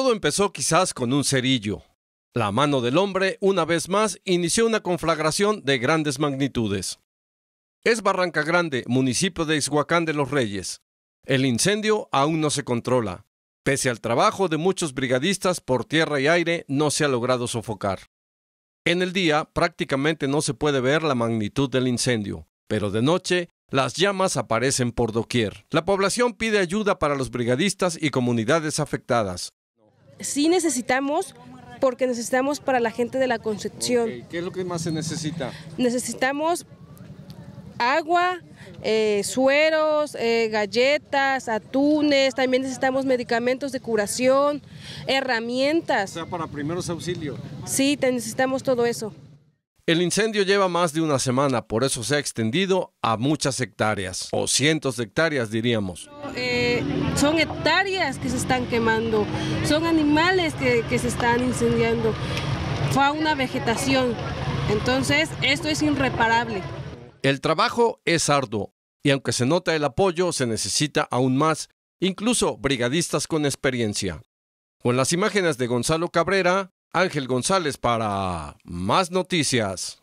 Todo empezó quizás con un cerillo. La mano del hombre, una vez más, inició una conflagración de grandes magnitudes. Es Barranca Grande, municipio de Izhuacán de los Reyes. El incendio aún no se controla. Pese al trabajo de muchos brigadistas por tierra y aire, no se ha logrado sofocar. En el día prácticamente no se puede ver la magnitud del incendio, pero de noche las llamas aparecen por doquier. La población pide ayuda para los brigadistas y comunidades afectadas sí necesitamos porque necesitamos para la gente de la Concepción. ¿Qué es lo que más se necesita? Necesitamos agua, eh, sueros, eh, galletas, atunes, también necesitamos medicamentos de curación, herramientas. O sea, para primeros auxilios. Sí, necesitamos todo eso. El incendio lleva más de una semana, por eso se ha extendido a muchas hectáreas, o cientos de hectáreas diríamos. Eh, son hectáreas que se están quemando, son animales que, que se están incendiando, fauna, vegetación. Entonces, esto es irreparable. El trabajo es arduo y aunque se nota el apoyo, se necesita aún más, incluso brigadistas con experiencia. Con las imágenes de Gonzalo Cabrera, Ángel González para más noticias.